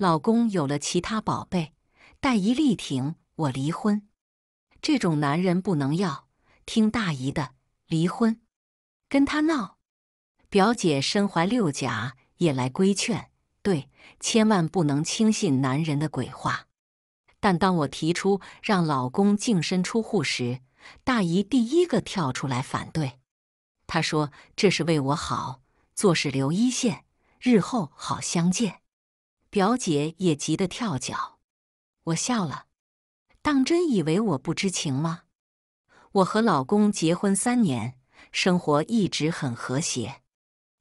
老公有了其他宝贝，大姨力挺我离婚，这种男人不能要，听大姨的离婚，跟他闹。表姐身怀六甲也来规劝，对，千万不能轻信男人的鬼话。但当我提出让老公净身出户时，大姨第一个跳出来反对，她说这是为我好，做事留一线，日后好相见。表姐也急得跳脚，我笑了。当真以为我不知情吗？我和老公结婚三年，生活一直很和谐。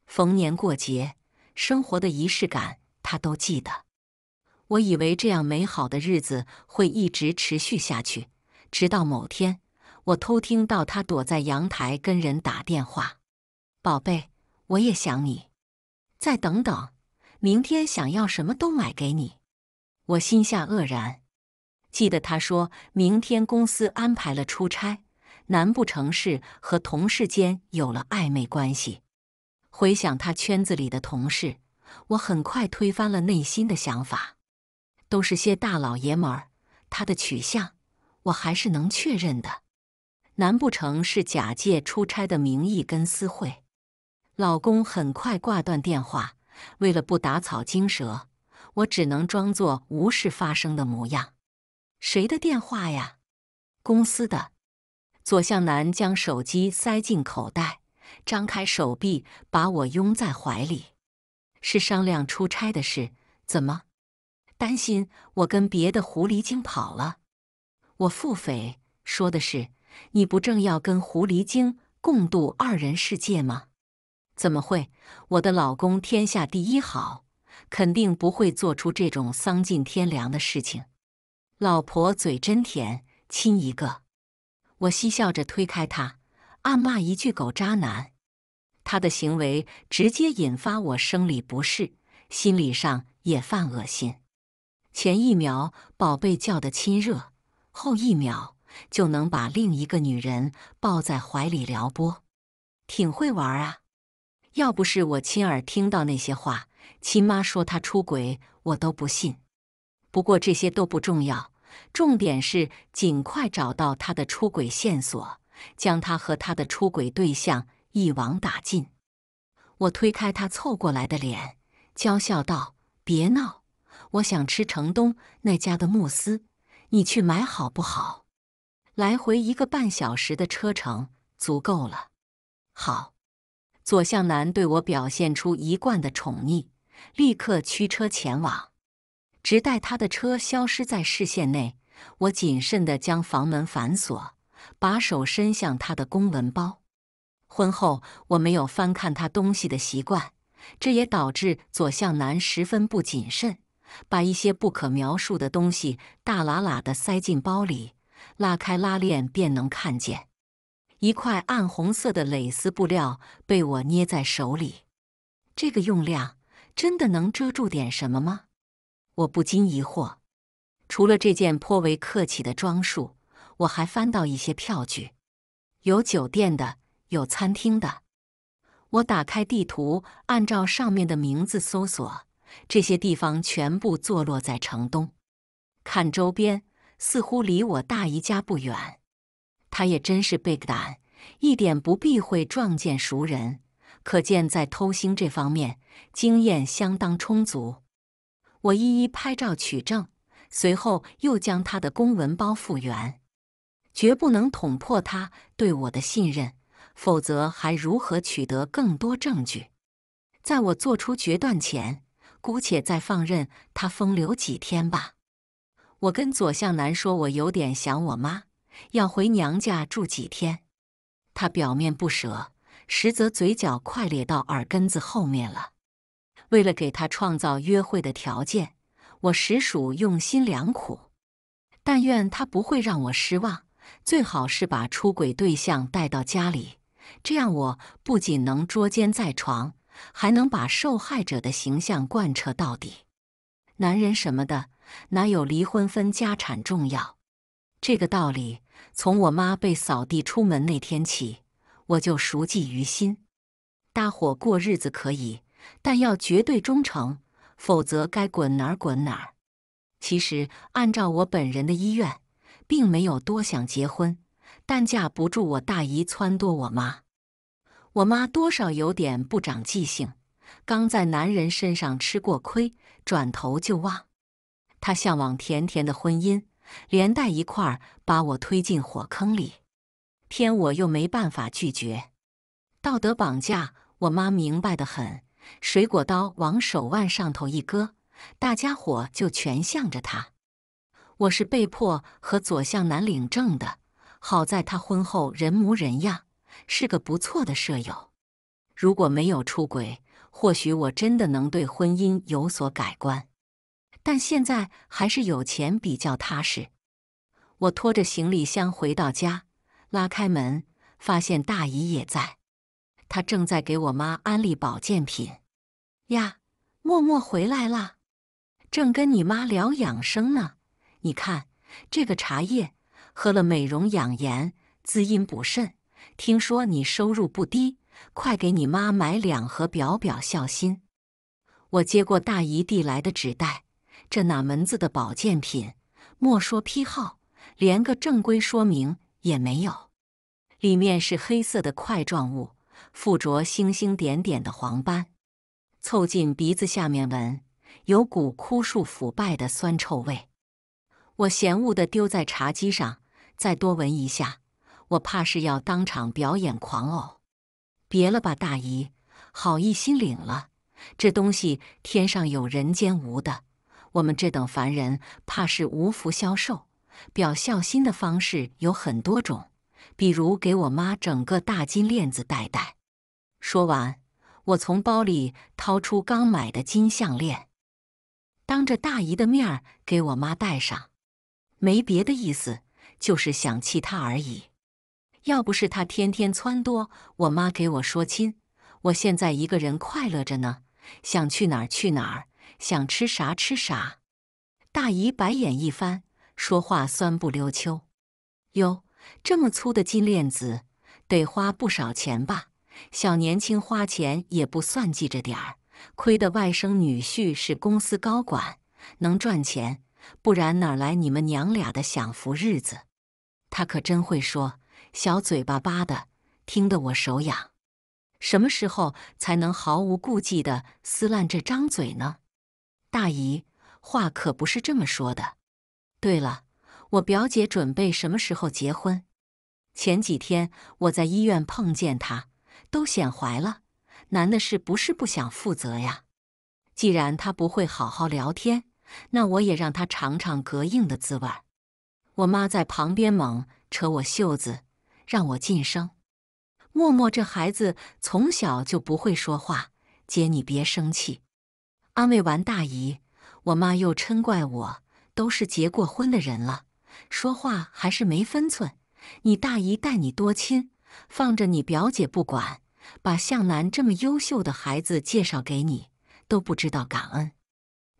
逢年过节，生活的仪式感他都记得。我以为这样美好的日子会一直持续下去，直到某天，我偷听到他躲在阳台跟人打电话：“宝贝，我也想你。”再等等。明天想要什么都买给你，我心下愕然。记得他说明天公司安排了出差，难不成是和同事间有了暧昧关系？回想他圈子里的同事，我很快推翻了内心的想法。都是些大老爷们儿，他的取向我还是能确认的。难不成是假借出差的名义跟私会？老公很快挂断电话。为了不打草惊蛇，我只能装作无事发生的模样。谁的电话呀？公司的。左向南将手机塞进口袋，张开手臂把我拥在怀里。是商量出差的事？怎么？担心我跟别的狐狸精跑了？我腹诽，说的是你不正要跟狐狸精共度二人世界吗？怎么会？我的老公天下第一好，肯定不会做出这种丧尽天良的事情。老婆嘴真甜，亲一个。我嬉笑着推开他，暗骂一句“狗渣男”。他的行为直接引发我生理不适，心理上也犯恶心。前一秒宝贝叫的亲热，后一秒就能把另一个女人抱在怀里撩拨，挺会玩啊。要不是我亲耳听到那些话，亲妈说他出轨，我都不信。不过这些都不重要，重点是尽快找到他的出轨线索，将他和他的出轨对象一网打尽。我推开他凑过来的脸，娇笑道：“别闹，我想吃城东那家的慕斯，你去买好不好？来回一个半小时的车程足够了。”好。左向南对我表现出一贯的宠溺，立刻驱车前往。直到他的车消失在视线内，我谨慎地将房门反锁，把手伸向他的公文包。婚后我没有翻看他东西的习惯，这也导致左向南十分不谨慎，把一些不可描述的东西大喇喇地塞进包里，拉开拉链便能看见。一块暗红色的蕾丝布料被我捏在手里，这个用量真的能遮住点什么吗？我不禁疑惑。除了这件颇为客气的装束，我还翻到一些票据，有酒店的，有餐厅的。我打开地图，按照上面的名字搜索，这些地方全部坐落在城东。看周边，似乎离我大姨家不远。他也真是 big 胆，一点不避讳撞见熟人，可见在偷腥这方面经验相当充足。我一一拍照取证，随后又将他的公文包复原，绝不能捅破他对我的信任，否则还如何取得更多证据？在我做出决断前，姑且再放任他风流几天吧。我跟左向南说，我有点想我妈。要回娘家住几天，他表面不舍，实则嘴角快咧到耳根子后面了。为了给他创造约会的条件，我实属用心良苦。但愿他不会让我失望，最好是把出轨对象带到家里，这样我不仅能捉奸在床，还能把受害者的形象贯彻到底。男人什么的，哪有离婚分家产重要？这个道理，从我妈被扫地出门那天起，我就熟记于心。搭伙过日子可以，但要绝对忠诚，否则该滚哪儿滚哪儿。其实，按照我本人的意愿，并没有多想结婚，但架不住我大姨撺掇我妈。我妈多少有点不长记性，刚在男人身上吃过亏，转头就忘。她向往甜甜的婚姻。连带一块儿把我推进火坑里，天我又没办法拒绝，道德绑架。我妈明白的很，水果刀往手腕上头一搁，大家伙就全向着他。我是被迫和左向南领证的，好在他婚后人模人样，是个不错的舍友。如果没有出轨，或许我真的能对婚姻有所改观。但现在还是有钱比较踏实。我拖着行李箱回到家，拉开门，发现大姨也在，她正在给我妈安利保健品。呀，默默回来了，正跟你妈聊养生呢。你看这个茶叶，喝了美容养颜、滋阴补肾。听说你收入不低，快给你妈买两盒，表表孝心。我接过大姨递来的纸袋。这哪门子的保健品？莫说批号，连个正规说明也没有。里面是黑色的块状物，附着星星点点的黄斑。凑近鼻子下面闻，有股枯树腐败的酸臭味。我嫌恶的丢在茶几上，再多闻一下，我怕是要当场表演狂呕。别了吧，大姨，好意心领了。这东西天上有人间无的。我们这等凡人，怕是无福消受。表孝心的方式有很多种，比如给我妈整个大金链子戴戴。说完，我从包里掏出刚买的金项链，当着大姨的面儿给我妈戴上。没别的意思，就是想气她而已。要不是她天天撺掇我妈给我说亲，我现在一个人快乐着呢，想去哪儿去哪儿。想吃啥吃啥，大姨白眼一翻，说话酸不溜秋。哟，这么粗的金链子，得花不少钱吧？小年轻花钱也不算计着点儿，亏的外甥女婿是公司高管，能赚钱，不然哪来你们娘俩的享福日子？他可真会说，小嘴巴巴的，听得我手痒。什么时候才能毫无顾忌的撕烂这张嘴呢？大姨，话可不是这么说的。对了，我表姐准备什么时候结婚？前几天我在医院碰见她，都显怀了，男的是不是不想负责呀？既然他不会好好聊天，那我也让他尝尝隔硬的滋味。我妈在旁边猛扯我袖子，让我噤声。默默这孩子从小就不会说话，姐你别生气。安慰完大姨，我妈又嗔怪我：“都是结过婚的人了，说话还是没分寸。你大姨待你多亲，放着你表姐不管，把向南这么优秀的孩子介绍给你，都不知道感恩。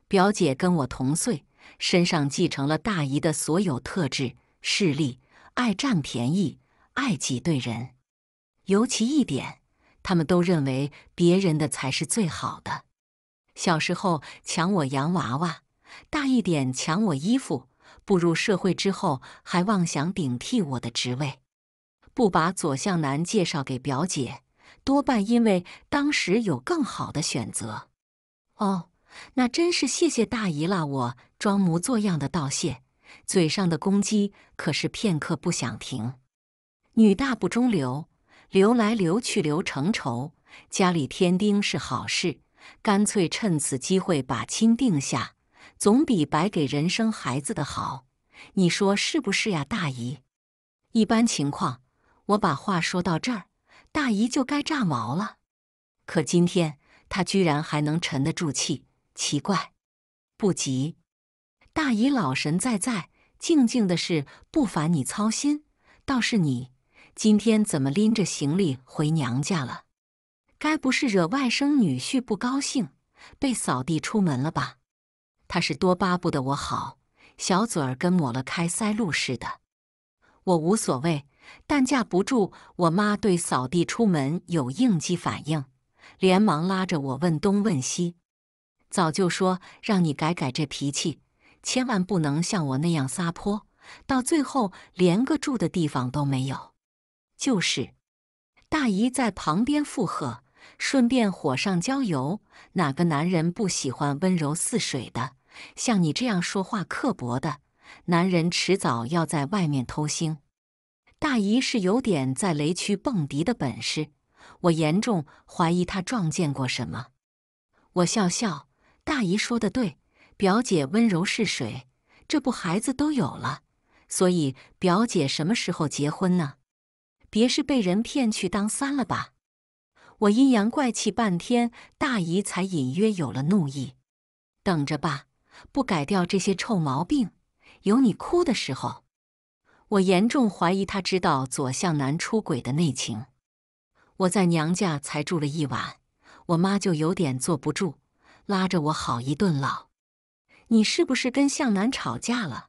表姐跟我同岁，身上继承了大姨的所有特质：势力、爱占便宜、爱挤兑人。尤其一点，他们都认为别人的才是最好的。”小时候抢我洋娃娃，大一点抢我衣服，步入社会之后还妄想顶替我的职位，不把左向南介绍给表姐，多半因为当时有更好的选择。哦，那真是谢谢大姨了，我装模作样的道谢，嘴上的攻击可是片刻不想停。女大不中留，留来留去留成仇，家里添丁是好事。干脆趁此机会把亲定下，总比白给人生孩子的好，你说是不是呀，大姨？一般情况，我把话说到这儿，大姨就该炸毛了。可今天她居然还能沉得住气，奇怪。不急，大姨老神在在，静静的事不烦你操心。倒是你，今天怎么拎着行李回娘家了？该不是惹外甥女婿不高兴，被扫地出门了吧？他是多巴不得我好，小嘴儿跟抹了开塞露似的。我无所谓，但架不住我妈对扫地出门有应激反应，连忙拉着我问东问西。早就说让你改改这脾气，千万不能像我那样撒泼，到最后连个住的地方都没有。就是，大姨在旁边附和。顺便火上浇油，哪个男人不喜欢温柔似水的？像你这样说话刻薄的男人，迟早要在外面偷腥。大姨是有点在雷区蹦迪的本事，我严重怀疑她撞见过什么。我笑笑，大姨说的对，表姐温柔似水，这不孩子都有了。所以表姐什么时候结婚呢？别是被人骗去当三了吧？我阴阳怪气半天，大姨才隐约有了怒意。等着吧，不改掉这些臭毛病，有你哭的时候。我严重怀疑她知道左向南出轨的内情。我在娘家才住了一晚，我妈就有点坐不住，拉着我好一顿唠。你是不是跟向南吵架了？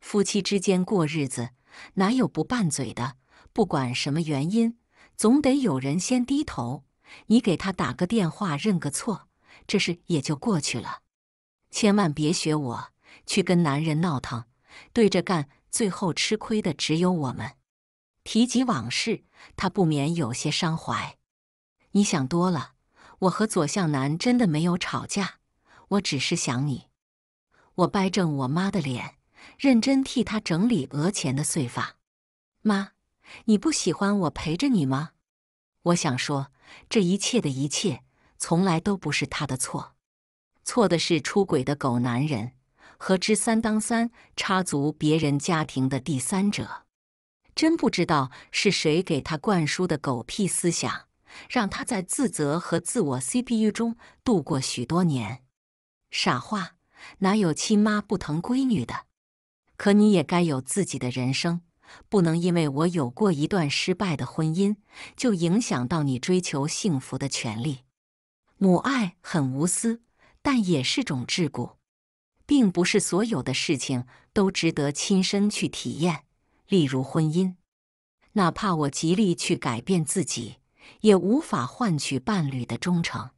夫妻之间过日子，哪有不拌嘴的？不管什么原因。总得有人先低头，你给他打个电话认个错，这事也就过去了。千万别学我去跟男人闹腾，对着干，最后吃亏的只有我们。提及往事，他不免有些伤怀。你想多了，我和左向南真的没有吵架，我只是想你。我掰正我妈的脸，认真替她整理额前的碎发，妈。你不喜欢我陪着你吗？我想说，这一切的一切，从来都不是他的错，错的是出轨的狗男人和知三当三插足别人家庭的第三者。真不知道是谁给他灌输的狗屁思想，让他在自责和自我 C P U 中度过许多年。傻话，哪有亲妈不疼闺女的？可你也该有自己的人生。不能因为我有过一段失败的婚姻，就影响到你追求幸福的权利。母爱很无私，但也是种桎梏，并不是所有的事情都值得亲身去体验。例如婚姻，哪怕我极力去改变自己，也无法换取伴侣的忠诚。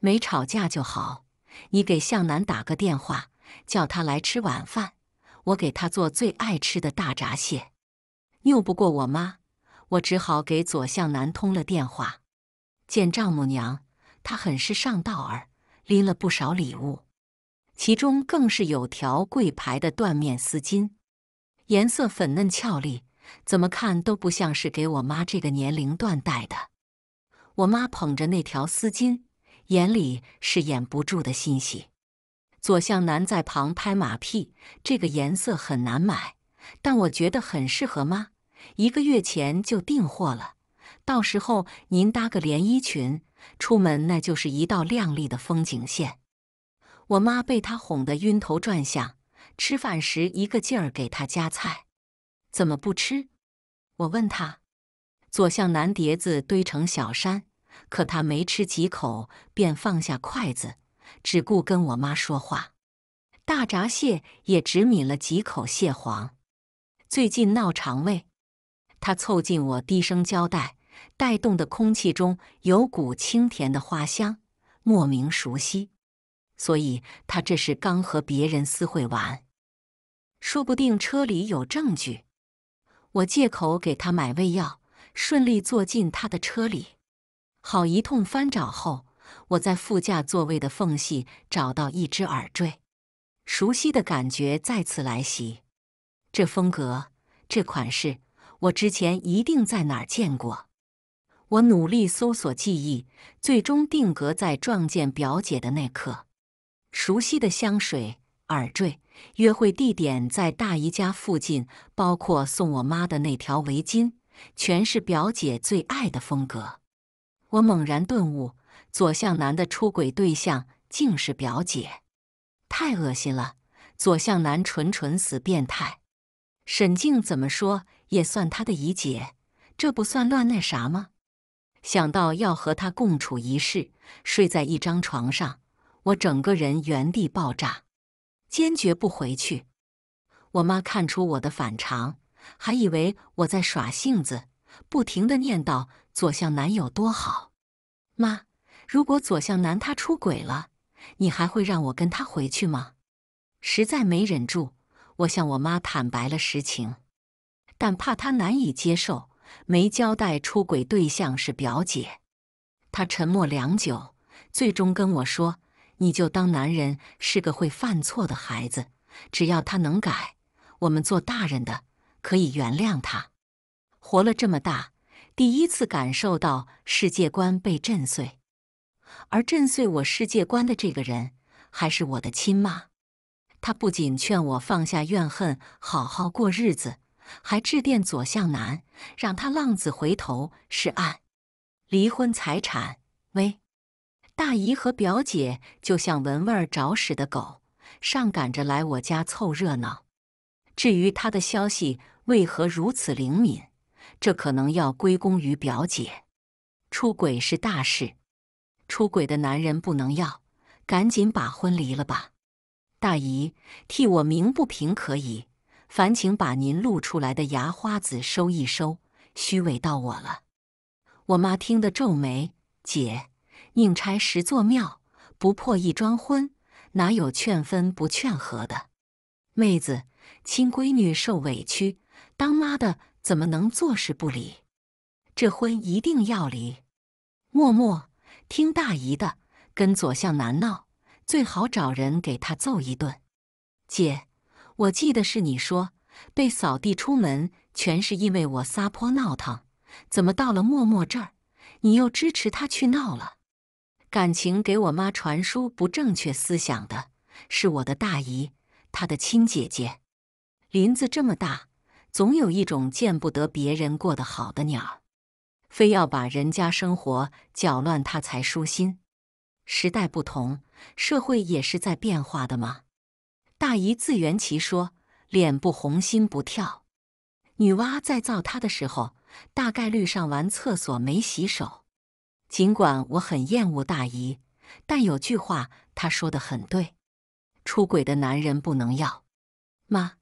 没吵架就好，你给向南打个电话，叫他来吃晚饭，我给他做最爱吃的大闸蟹。拗不过我妈，我只好给左向南通了电话。见丈母娘，她很是上道儿，拎了不少礼物，其中更是有条贵牌的缎面丝巾，颜色粉嫩俏丽，怎么看都不像是给我妈这个年龄段戴的。我妈捧着那条丝巾，眼里是掩不住的欣喜。左向南在旁拍马屁：“这个颜色很难买。”但我觉得很适合妈，一个月前就订货了。到时候您搭个连衣裙出门，那就是一道亮丽的风景线。我妈被他哄得晕头转向，吃饭时一个劲儿给他夹菜。怎么不吃？我问他。左向南碟子堆成小山，可他没吃几口便放下筷子，只顾跟我妈说话。大闸蟹也只抿了几口蟹黄。最近闹肠胃，他凑近我低声交代，带动的空气中有股清甜的花香，莫名熟悉。所以他这是刚和别人私会完，说不定车里有证据。我借口给他买胃药，顺利坐进他的车里。好一通翻找后，我在副驾座位的缝隙找到一只耳坠，熟悉的感觉再次来袭。这风格，这款式，我之前一定在哪儿见过。我努力搜索记忆，最终定格在撞见表姐的那刻。熟悉的香水、耳坠，约会地点在大姨家附近，包括送我妈的那条围巾，全是表姐最爱的风格。我猛然顿悟，左向南的出轨对象竟是表姐！太恶心了，左向南纯纯死变态！沈静怎么说也算她的姨姐，这不算乱那啥吗？想到要和他共处一室，睡在一张床上，我整个人原地爆炸，坚决不回去。我妈看出我的反常，还以为我在耍性子，不停的念叨左向南有多好。妈，如果左向南他出轨了，你还会让我跟他回去吗？实在没忍住。我向我妈坦白了实情，但怕她难以接受，没交代出轨对象是表姐。她沉默良久，最终跟我说：“你就当男人是个会犯错的孩子，只要他能改，我们做大人的可以原谅他。”活了这么大，第一次感受到世界观被震碎，而震碎我世界观的这个人，还是我的亲妈。他不仅劝我放下怨恨，好好过日子，还致电左向南，让他浪子回头是岸。离婚财产，喂，大姨和表姐就像闻味儿找屎的狗，上赶着来我家凑热闹。至于他的消息为何如此灵敏，这可能要归功于表姐。出轨是大事，出轨的男人不能要，赶紧把婚离了吧。大姨替我鸣不平可以，烦请把您露出来的牙花子收一收，虚伪到我了。我妈听得皱眉：“姐，宁拆十座庙，不破一桩婚，哪有劝分不劝和的？妹子，亲闺女受委屈，当妈的怎么能坐视不理？这婚一定要离。默默，听大姨的，跟左向南闹。”最好找人给他揍一顿，姐，我记得是你说被扫地出门全是因为我撒泼闹腾，怎么到了默默这儿，你又支持他去闹了？感情给我妈传输不正确思想的是我的大姨，她的亲姐姐。林子这么大，总有一种见不得别人过得好的鸟，非要把人家生活搅乱，他才舒心。时代不同。社会也是在变化的嘛。大姨自圆其说，脸不红心不跳。女娲在造她的时候，大概率上完厕所没洗手。尽管我很厌恶大姨，但有句话她说的很对：出轨的男人不能要。妈，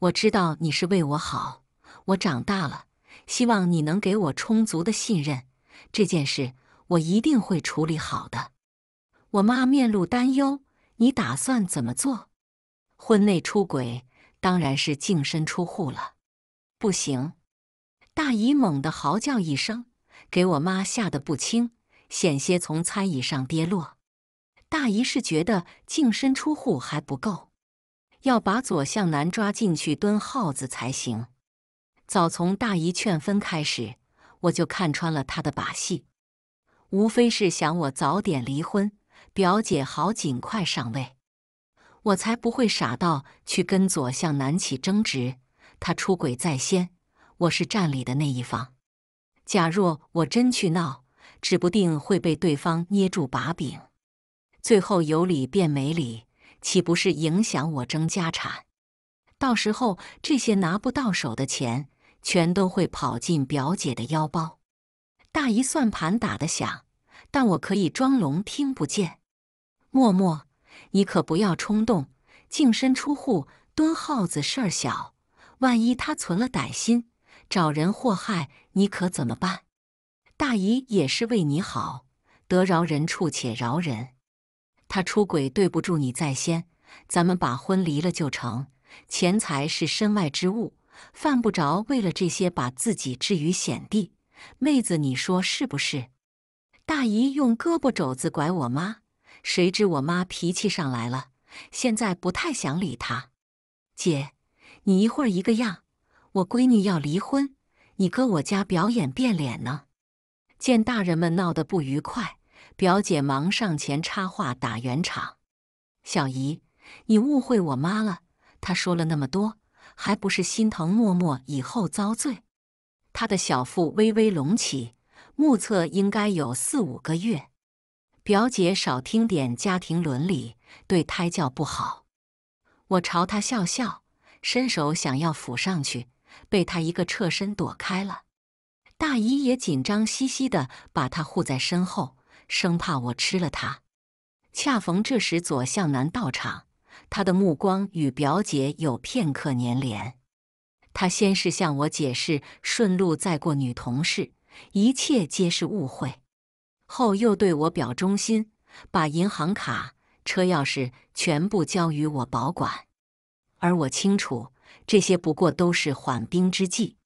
我知道你是为我好，我长大了，希望你能给我充足的信任。这件事我一定会处理好的。我妈面露担忧：“你打算怎么做？婚内出轨当然是净身出户了。”不行！大姨猛地嚎叫一声，给我妈吓得不轻，险些从餐椅上跌落。大姨是觉得净身出户还不够，要把左向南抓进去蹲耗子才行。早从大姨劝分开时，我就看穿了她的把戏，无非是想我早点离婚。表姐好，尽快上位。我才不会傻到去跟左向南起争执。他出轨在先，我是占理的那一方。假若我真去闹，指不定会被对方捏住把柄，最后有理变没理，岂不是影响我争家产？到时候这些拿不到手的钱，全都会跑进表姐的腰包。大姨算盘打得响，但我可以装聋听不见。默默，你可不要冲动，净身出户蹲耗子事儿小，万一他存了歹心，找人祸害你可怎么办？大姨也是为你好，得饶人处且饶人。他出轨对不住你在先，咱们把婚离了就成。钱财是身外之物，犯不着为了这些把自己置于险地。妹子，你说是不是？大姨用胳膊肘子拐我妈。谁知我妈脾气上来了，现在不太想理他。姐，你一会儿一个样，我闺女要离婚，你搁我家表演变脸呢？见大人们闹得不愉快，表姐忙上前插话打圆场：“小姨，你误会我妈了，她说了那么多，还不是心疼默默以后遭罪？”她的小腹微微隆起，目测应该有四五个月。表姐少听点家庭伦理，对胎教不好。我朝她笑笑，伸手想要扶上去，被她一个侧身躲开了。大姨也紧张兮兮的把她护在身后，生怕我吃了她。恰逢这时，左向南到场，他的目光与表姐有片刻黏连。他先是向我解释，顺路载过女同事，一切皆是误会。后又对我表忠心，把银行卡、车钥匙全部交于我保管，而我清楚，这些不过都是缓兵之计，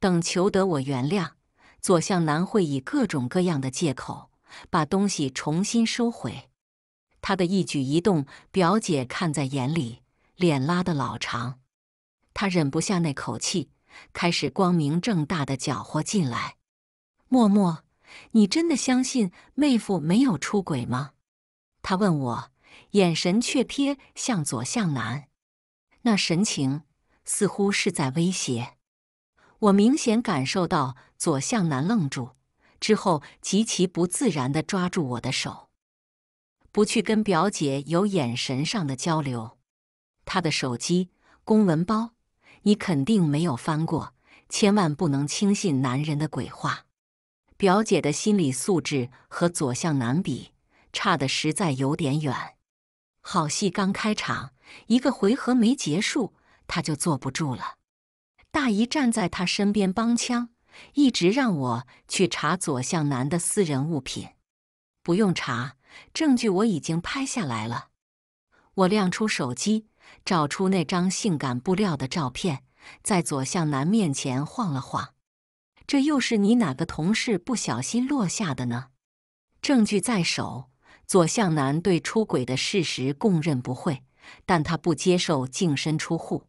等求得我原谅，左向南会以各种各样的借口把东西重新收回。他的一举一动，表姐看在眼里，脸拉得老长。他忍不下那口气，开始光明正大的搅和进来，默默。你真的相信妹夫没有出轨吗？他问我，眼神却瞥向左向南，那神情似乎是在威胁。我明显感受到左向南愣住，之后极其不自然的抓住我的手，不去跟表姐有眼神上的交流。他的手机、公文包，你肯定没有翻过，千万不能轻信男人的鬼话。表姐的心理素质和左向南比，差的实在有点远。好戏刚开场，一个回合没结束，她就坐不住了。大姨站在她身边帮腔，一直让我去查左向南的私人物品。不用查，证据我已经拍下来了。我亮出手机，找出那张性感布料的照片，在左向南面前晃了晃。这又是你哪个同事不小心落下的呢？证据在手，左向南对出轨的事实供认不讳，但他不接受净身出户。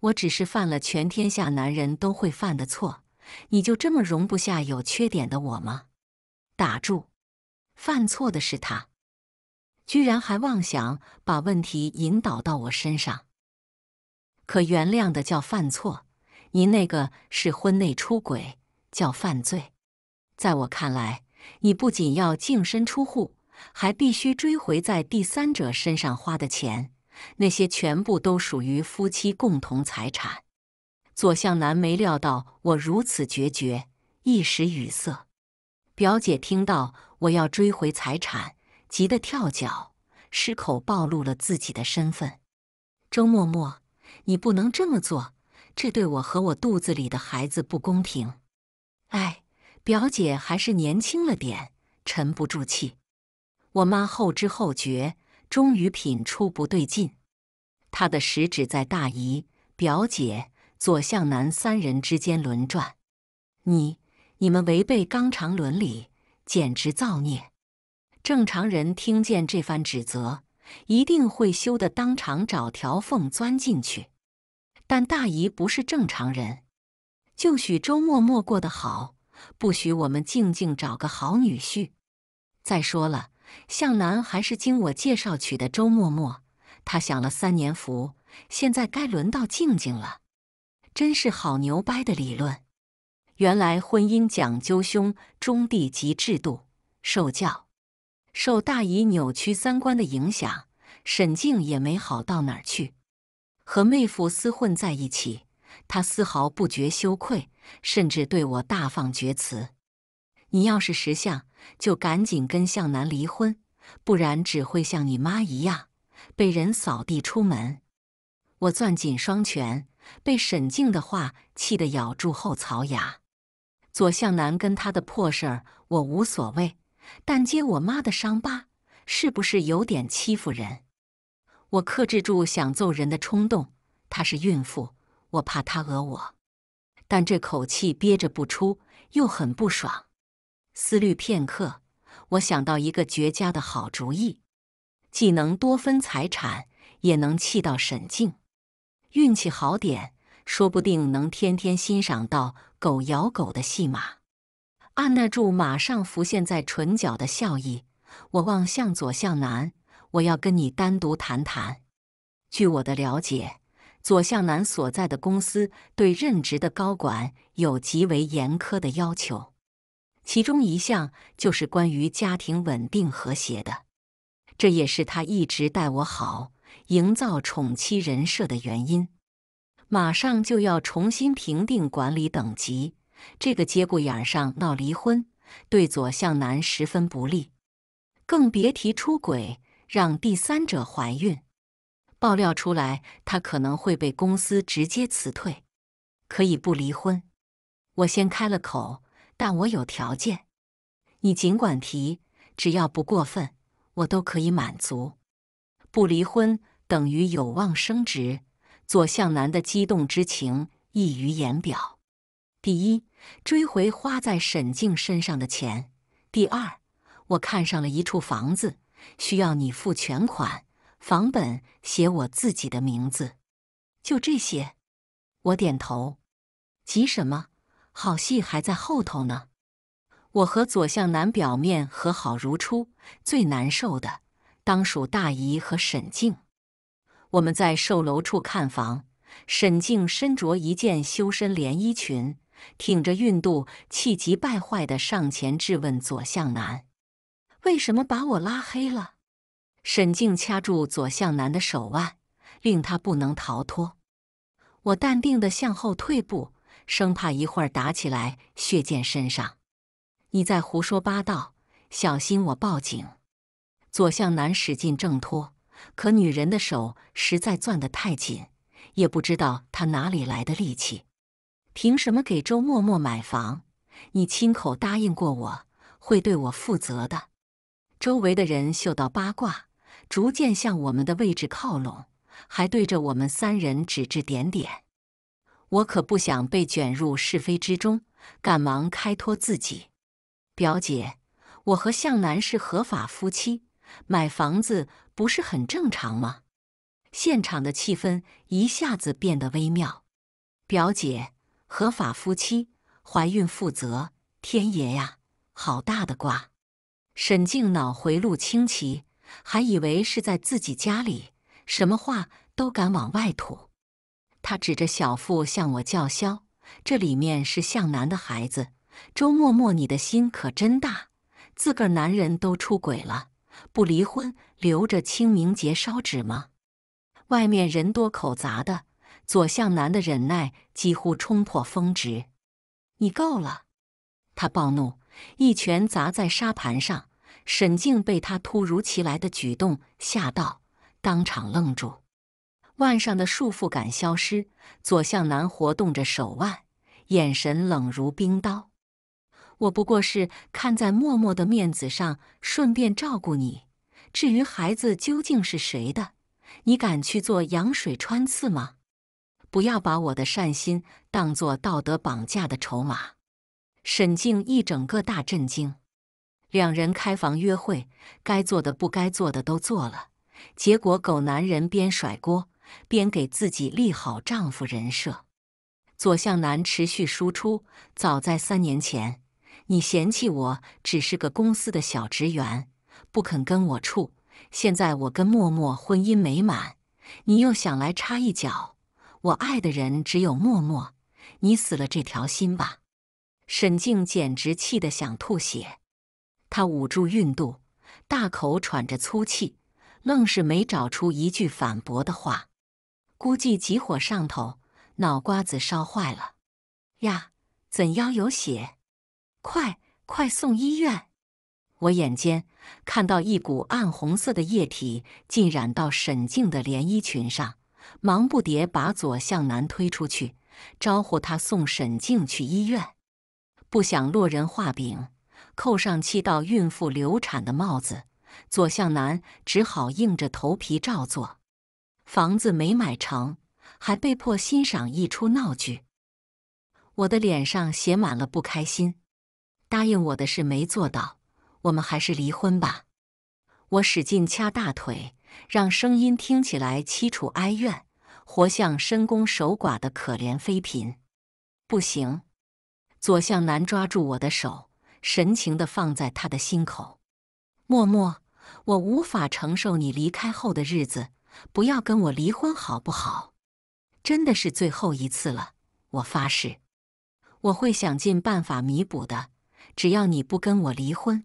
我只是犯了全天下男人都会犯的错，你就这么容不下有缺点的我吗？打住！犯错的是他，居然还妄想把问题引导到我身上。可原谅的叫犯错。您那个是婚内出轨，叫犯罪。在我看来，你不仅要净身出户，还必须追回在第三者身上花的钱。那些全部都属于夫妻共同财产。左向南没料到我如此决绝，一时语塞。表姐听到我要追回财产，急得跳脚，失口暴露了自己的身份。周默默，你不能这么做。这对我和我肚子里的孩子不公平。哎，表姐还是年轻了点，沉不住气。我妈后知后觉，终于品出不对劲。她的食指在大姨、表姐、左向南三人之间轮转。你、你们违背纲常伦理，简直造孽。正常人听见这番指责，一定会羞得当场找条缝钻进去。但大姨不是正常人，就许周默默过得好，不许我们静静找个好女婿。再说了，向南还是经我介绍娶的周默默，他享了三年福，现在该轮到静静了。真是好牛掰的理论！原来婚姻讲究兄中弟及制度，受教。受大姨扭曲三观的影响，沈静也没好到哪儿去。和妹夫厮混在一起，他丝毫不觉羞愧，甚至对我大放厥词。你要是识相，就赶紧跟向南离婚，不然只会像你妈一样被人扫地出门。我攥紧双拳，被沈静的话气得咬住后槽牙。左向南跟他的破事儿我无所谓，但揭我妈的伤疤，是不是有点欺负人？我克制住想揍人的冲动，她是孕妇，我怕她讹我。但这口气憋着不出，又很不爽。思虑片刻，我想到一个绝佳的好主意，既能多分财产，也能气到沈静。运气好点，说不定能天天欣赏到狗咬狗的戏码。按捺住马上浮现在唇角的笑意，我望向左向南。我要跟你单独谈谈。据我的了解，左向南所在的公司对任职的高管有极为严苛的要求，其中一项就是关于家庭稳定和谐的。这也是他一直待我好、营造宠妻人设的原因。马上就要重新评定管理等级，这个节骨眼上闹离婚，对左向南十分不利，更别提出轨。让第三者怀孕，爆料出来，他可能会被公司直接辞退，可以不离婚。我先开了口，但我有条件，你尽管提，只要不过分，我都可以满足。不离婚等于有望升职，左向南的激动之情溢于言表。第一，追回花在沈静身上的钱；第二，我看上了一处房子。需要你付全款，房本写我自己的名字，就这些。我点头，急什么？好戏还在后头呢。我和左向南表面和好如初，最难受的当属大姨和沈静。我们在售楼处看房，沈静身着一件修身连衣裙，挺着孕肚，气急败坏的上前质问左向南。为什么把我拉黑了？沈静掐住左向南的手腕，令他不能逃脱。我淡定的向后退步，生怕一会儿打起来血溅身上。你在胡说八道，小心我报警！左向南使劲挣脱，可女人的手实在攥得太紧，也不知道她哪里来的力气。凭什么给周默默买房？你亲口答应过我会对我负责的。周围的人嗅到八卦，逐渐向我们的位置靠拢，还对着我们三人指指点点。我可不想被卷入是非之中，赶忙开脱自己：“表姐，我和向南是合法夫妻，买房子不是很正常吗？”现场的气氛一下子变得微妙。表姐，合法夫妻，怀孕负责，天爷呀，好大的瓜！沈静脑回路清奇，还以为是在自己家里，什么话都敢往外吐。他指着小腹向我叫嚣：“这里面是向南的孩子，周默默，你的心可真大，自个儿男人都出轨了，不离婚留着清明节烧纸吗？”外面人多口杂的，左向南的忍耐几乎冲破峰值。你够了！他暴怒，一拳砸在沙盘上。沈静被他突如其来的举动吓到，当场愣住。腕上的束缚感消失，左向南活动着手腕，眼神冷如冰刀。我不过是看在默默的面子上，顺便照顾你。至于孩子究竟是谁的，你敢去做羊水穿刺吗？不要把我的善心当做道德绑架的筹码。沈静一整个大震惊。两人开房约会，该做的不该做的都做了，结果狗男人边甩锅边给自己立好丈夫人设。左向南持续输出，早在三年前，你嫌弃我只是个公司的小职员，不肯跟我处，现在我跟默默婚姻美满，你又想来插一脚，我爱的人只有默默，你死了这条心吧。沈静简直气得想吐血。他捂住孕肚，大口喘着粗气，愣是没找出一句反驳的话。估计急火上头，脑瓜子烧坏了呀！怎腰有血？快快送医院！我眼尖，看到一股暗红色的液体浸染到沈静的连衣裙上，忙不迭把左向南推出去，招呼他送沈静去医院。不想落人画饼。扣上“气到孕妇流产”的帽子，左向南只好硬着头皮照做。房子没买成，还被迫欣赏一出闹剧。我的脸上写满了不开心。答应我的事没做到，我们还是离婚吧！我使劲掐大腿，让声音听起来凄楚哀怨，活像深宫守寡的可怜妃嫔。不行！左向南抓住我的手。神情的放在他的心口，默默，我无法承受你离开后的日子，不要跟我离婚好不好？真的是最后一次了，我发誓，我会想尽办法弥补的。只要你不跟我离婚，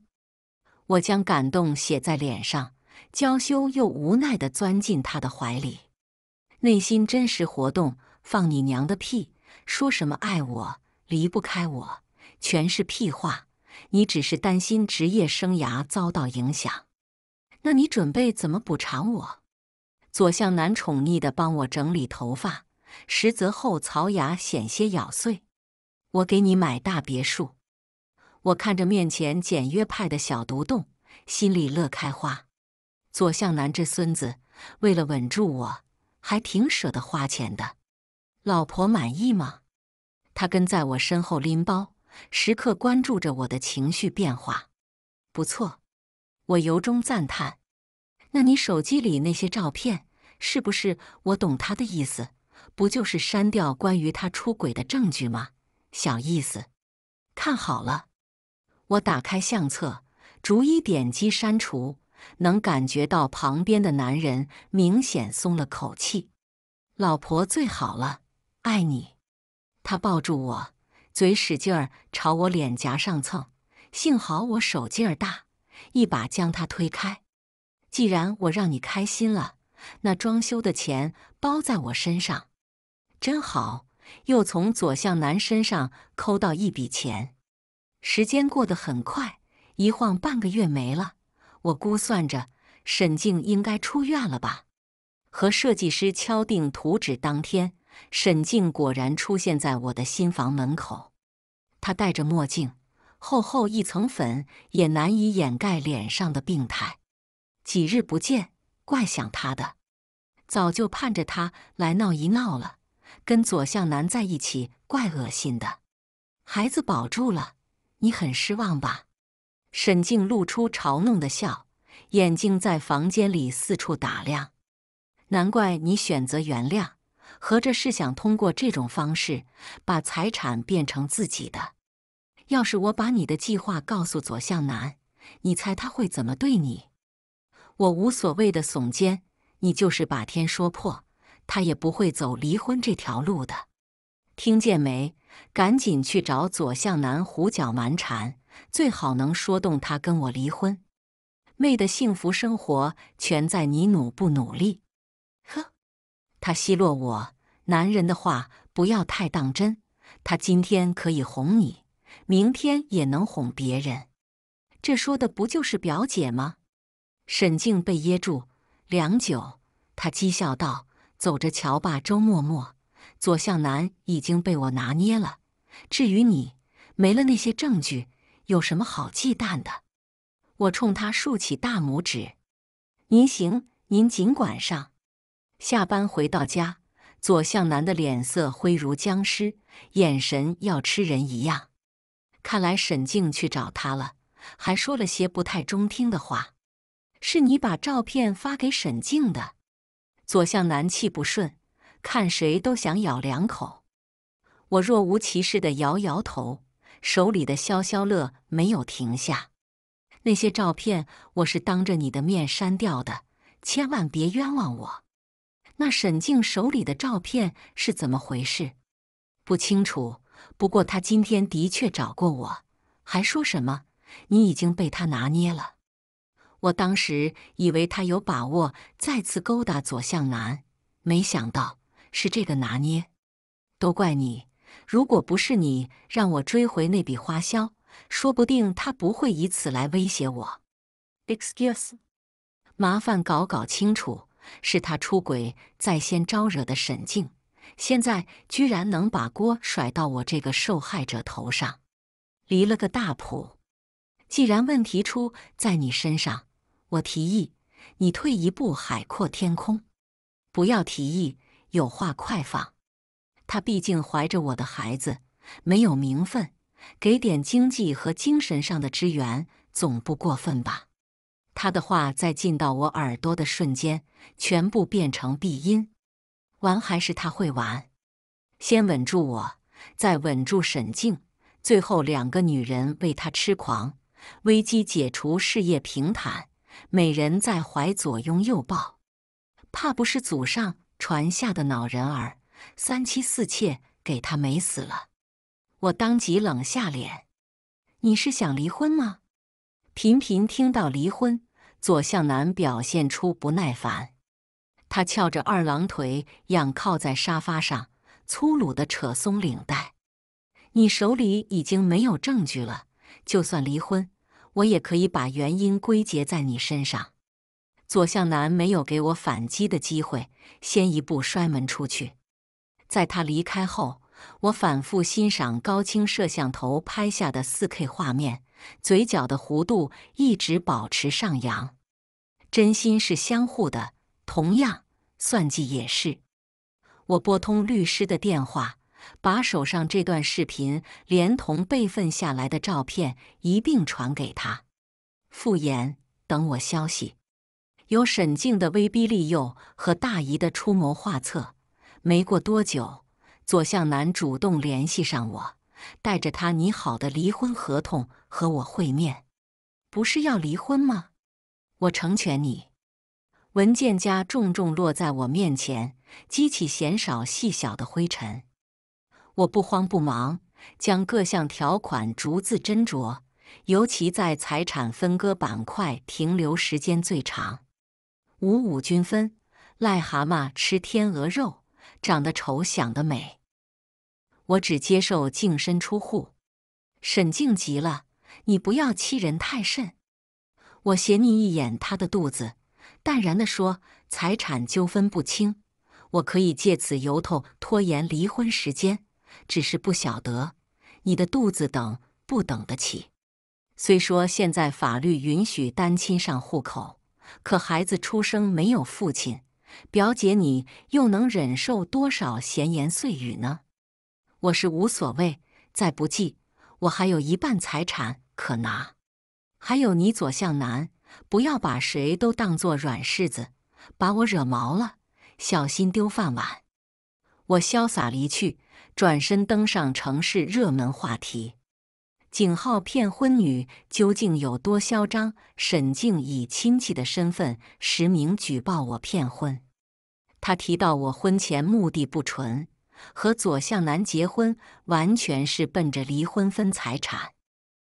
我将感动写在脸上，娇羞又无奈的钻进他的怀里，内心真实活动，放你娘的屁！说什么爱我离不开我，全是屁话。你只是担心职业生涯遭到影响，那你准备怎么补偿我？左向南宠溺的帮我整理头发，实则后槽牙险些咬碎。我给你买大别墅。我看着面前简约派的小独栋，心里乐开花。左向南这孙子为了稳住我，还挺舍得花钱的。老婆满意吗？他跟在我身后拎包。时刻关注着我的情绪变化，不错，我由衷赞叹。那你手机里那些照片是不是？我懂他的意思，不就是删掉关于他出轨的证据吗？小意思。看好了，我打开相册，逐一点击删除。能感觉到旁边的男人明显松了口气。老婆最好了，爱你。他抱住我。嘴使劲儿朝我脸颊上蹭，幸好我手劲儿大，一把将他推开。既然我让你开心了，那装修的钱包在我身上，真好，又从左向南身上抠到一笔钱。时间过得很快，一晃半个月没了。我估算着，沈静应该出院了吧？和设计师敲定图纸当天。沈静果然出现在我的新房门口，她戴着墨镜，厚厚一层粉也难以掩盖脸上的病态。几日不见，怪想她的。早就盼着她来闹一闹了，跟左向南在一起，怪恶心的。孩子保住了，你很失望吧？沈静露出嘲弄的笑，眼睛在房间里四处打量。难怪你选择原谅。合着是想通过这种方式把财产变成自己的。要是我把你的计划告诉左向南，你猜他会怎么对你？我无所谓的耸肩。你就是把天说破，他也不会走离婚这条路的。听见没？赶紧去找左向南胡搅蛮缠，最好能说动他跟我离婚。妹的幸福生活全在你努不努力。他奚落我：“男人的话不要太当真，他今天可以哄你，明天也能哄别人。”这说的不就是表姐吗？沈静被噎住，良久，她讥笑道：“走着瞧吧，周默默，左向南已经被我拿捏了。至于你，没了那些证据，有什么好忌惮的？”我冲他竖起大拇指：“您行，您尽管上。”下班回到家，左向南的脸色灰如僵尸，眼神要吃人一样。看来沈静去找他了，还说了些不太中听的话。是你把照片发给沈静的？左向南气不顺，看谁都想咬两口。我若无其事的摇摇头，手里的消消乐没有停下。那些照片我是当着你的面删掉的，千万别冤枉我。那沈静手里的照片是怎么回事？不清楚。不过他今天的确找过我，还说什么你已经被他拿捏了。我当时以为他有把握再次勾搭左向南，没想到是这个拿捏。都怪你，如果不是你让我追回那笔花销，说不定他不会以此来威胁我。Excuse，麻烦搞搞清楚。是他出轨在先招惹的沈静，现在居然能把锅甩到我这个受害者头上，离了个大谱。既然问题出在你身上，我提议你退一步海阔天空，不要提议，有话快放。他毕竟怀着我的孩子，没有名分，给点经济和精神上的支援总不过分吧。他的话在进到我耳朵的瞬间，全部变成闭音。玩还是他会玩？先稳住我，再稳住沈静，最后两个女人为他痴狂。危机解除，事业平坦，美人在怀，左拥右抱，怕不是祖上传下的脑人儿，三妻四妾给他美死了。我当即冷下脸：“你是想离婚吗？”频频听到离婚，左向南表现出不耐烦。他翘着二郎腿，仰靠在沙发上，粗鲁地扯松领带。你手里已经没有证据了，就算离婚，我也可以把原因归结在你身上。左向南没有给我反击的机会，先一步摔门出去。在他离开后，我反复欣赏高清摄像头拍下的四 K 画面。嘴角的弧度一直保持上扬，真心是相互的，同样算计也是。我拨通律师的电话，把手上这段视频连同备份下来的照片一并传给他。傅言，等我消息。有沈静的威逼利诱和大姨的出谋划策，没过多久，左向南主动联系上我。带着他拟好的离婚合同和我会面，不是要离婚吗？我成全你。文件夹重重落在我面前，激起鲜少细小的灰尘。我不慌不忙，将各项条款逐字斟酌，尤其在财产分割板块停留时间最长。五五均分，癞蛤蟆吃天鹅肉，长得丑想得美。我只接受净身出户。沈静急了：“你不要欺人太甚！”我斜睨一眼，他的肚子，淡然的说：“财产纠纷不清，我可以借此由头拖延离婚时间。只是不晓得你的肚子等不等得起。虽说现在法律允许单亲上户口，可孩子出生没有父亲，表姐你又能忍受多少闲言碎语呢？”我是无所谓，再不济我还有一半财产可拿，还有你左向南，不要把谁都当做软柿子，把我惹毛了，小心丢饭碗。我潇洒离去，转身登上城市热门话题：景浩骗婚女究竟有多嚣张？沈静以亲戚的身份实名举报我骗婚，他提到我婚前目的不纯。和左向南结婚完全是奔着离婚分财产，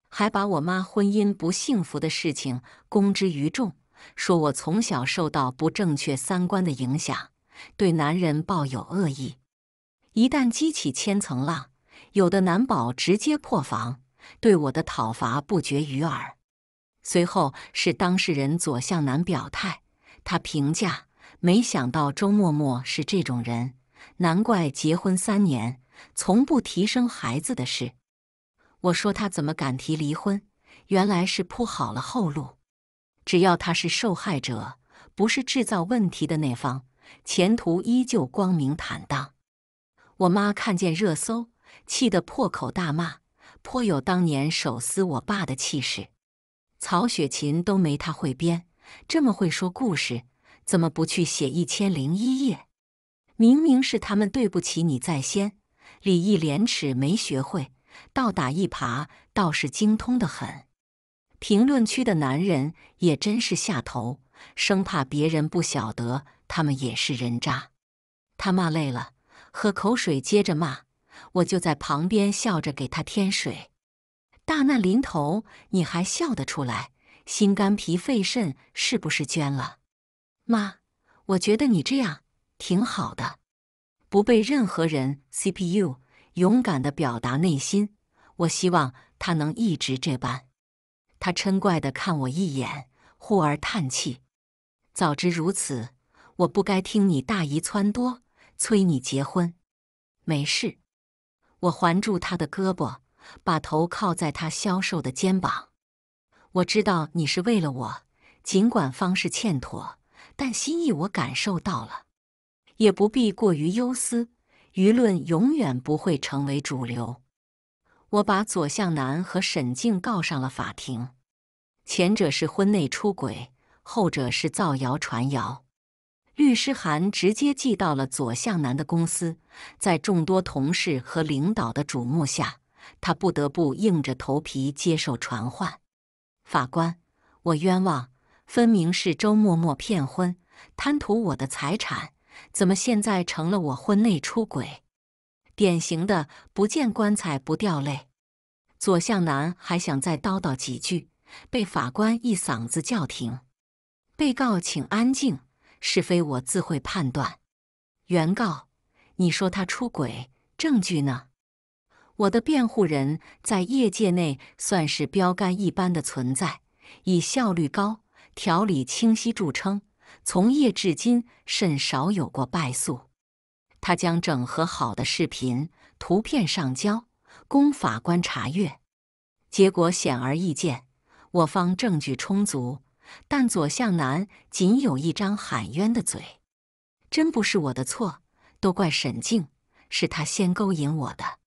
还把我妈婚姻不幸福的事情公之于众，说我从小受到不正确三观的影响，对男人抱有恶意。一旦激起千层浪，有的男宝直接破防，对我的讨伐不绝于耳。随后是当事人左向南表态，他评价：没想到周默默是这种人。难怪结婚三年从不提生孩子的事。我说他怎么敢提离婚？原来是铺好了后路。只要他是受害者，不是制造问题的那方，前途依旧光明坦荡。我妈看见热搜，气得破口大骂，颇有当年手撕我爸的气势。曹雪芹都没他会编，这么会说故事，怎么不去写《一千零一夜》？明明是他们对不起你在先，礼义廉耻没学会，倒打一耙倒是精通的很。评论区的男人也真是下头，生怕别人不晓得他们也是人渣。他骂累了，喝口水接着骂，我就在旁边笑着给他添水。大难临头你还笑得出来？心肝脾肺肾是不是捐了？妈，我觉得你这样。挺好的，不被任何人 CPU，勇敢的表达内心。我希望他能一直这般。他嗔怪的看我一眼，忽而叹气：“早知如此，我不该听你大姨撺掇，催你结婚。”没事，我环住他的胳膊，把头靠在他消瘦的肩膀。我知道你是为了我，尽管方式欠妥，但心意我感受到了。也不必过于忧思，舆论永远不会成为主流。我把左向南和沈静告上了法庭，前者是婚内出轨，后者是造谣传谣。律师函直接寄到了左向南的公司，在众多同事和领导的瞩目下，他不得不硬着头皮接受传唤。法官，我冤枉，分明是周默默骗婚，贪图我的财产。怎么现在成了我婚内出轨？典型的不见棺材不掉泪。左向南还想再叨叨几句，被法官一嗓子叫停。被告，请安静，是非我自会判断。原告，你说他出轨，证据呢？我的辩护人在业界内算是标杆一般的存在，以效率高、条理清晰著称。从业至今甚少有过败诉，他将整合好的视频、图片上交，供法官查阅。结果显而易见，我方证据充足，但左向南仅有一张喊冤的嘴，真不是我的错，都怪沈静，是他先勾引我的。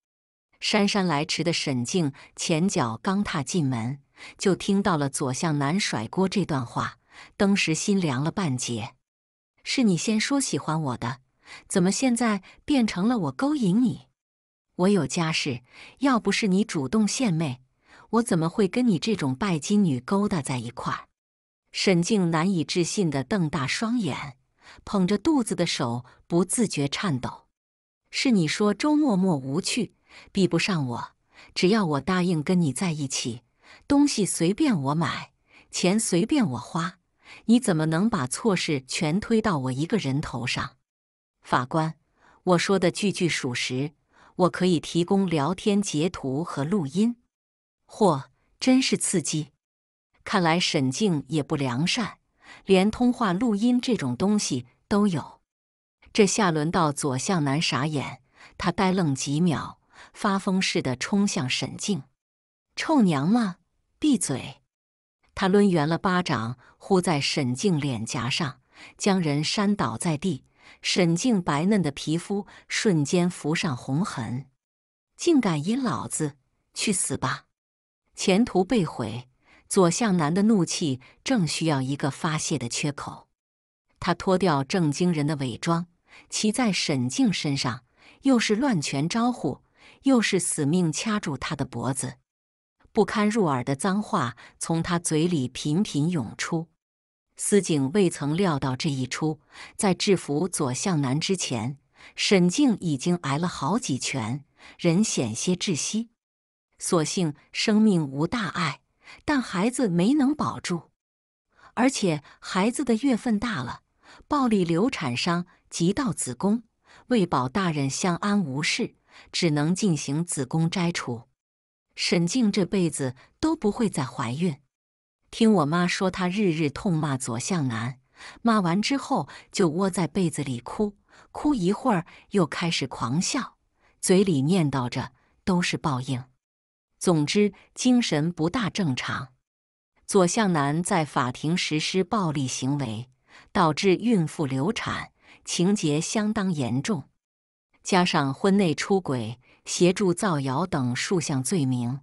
姗姗来迟的沈静，前脚刚踏进门，就听到了左向南甩锅这段话。当时心凉了半截，是你先说喜欢我的，怎么现在变成了我勾引你？我有家室，要不是你主动献媚，我怎么会跟你这种拜金女勾搭在一块儿？沈静难以置信地瞪大双眼，捧着肚子的手不自觉颤抖。是你说周默默无趣，比不上我，只要我答应跟你在一起，东西随便我买，钱随便我花。你怎么能把错事全推到我一个人头上，法官？我说的句句属实，我可以提供聊天截图和录音。嚯，真是刺激！看来沈静也不良善，连通话录音这种东西都有。这下轮到左向南傻眼，他呆愣几秒，发疯似的冲向沈静：“臭娘们，闭嘴！”他抡圆了巴掌，呼在沈静脸颊上，将人扇倒在地。沈静白嫩的皮肤瞬间浮上红痕。竟敢阴老子，去死吧！前途被毁，左向南的怒气正需要一个发泄的缺口。他脱掉正经人的伪装，骑在沈静身上，又是乱拳招呼，又是死命掐住他的脖子。不堪入耳的脏话从他嘴里频频涌出，司警未曾料到这一出，在制服左向南之前，沈静已经挨了好几拳，人险些窒息。所幸生命无大碍，但孩子没能保住，而且孩子的月份大了，暴力流产伤及到子宫，为保大人相安无事，只能进行子宫摘除。沈静这辈子都不会再怀孕。听我妈说，她日日痛骂左向南，骂完之后就窝在被子里哭，哭一会儿又开始狂笑，嘴里念叨着都是报应。总之，精神不大正常。左向南在法庭实施暴力行为，导致孕妇流产，情节相当严重，加上婚内出轨。协助造谣等数项罪名，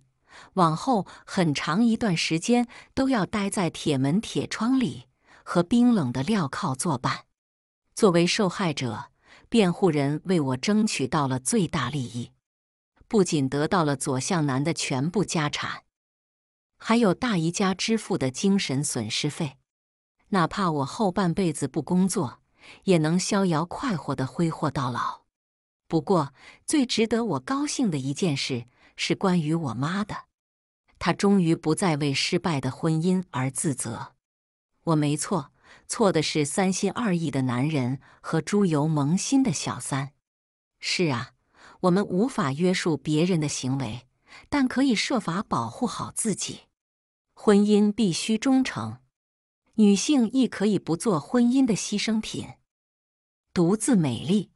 往后很长一段时间都要待在铁门铁窗里，和冰冷的镣铐作伴。作为受害者，辩护人为我争取到了最大利益，不仅得到了左向南的全部家产，还有大姨家支付的精神损失费。哪怕我后半辈子不工作，也能逍遥快活地挥霍到老。不过，最值得我高兴的一件事是关于我妈的。她终于不再为失败的婚姻而自责。我没错，错的是三心二意的男人和猪油蒙心的小三。是啊，我们无法约束别人的行为，但可以设法保护好自己。婚姻必须忠诚，女性亦可以不做婚姻的牺牲品，独自美丽。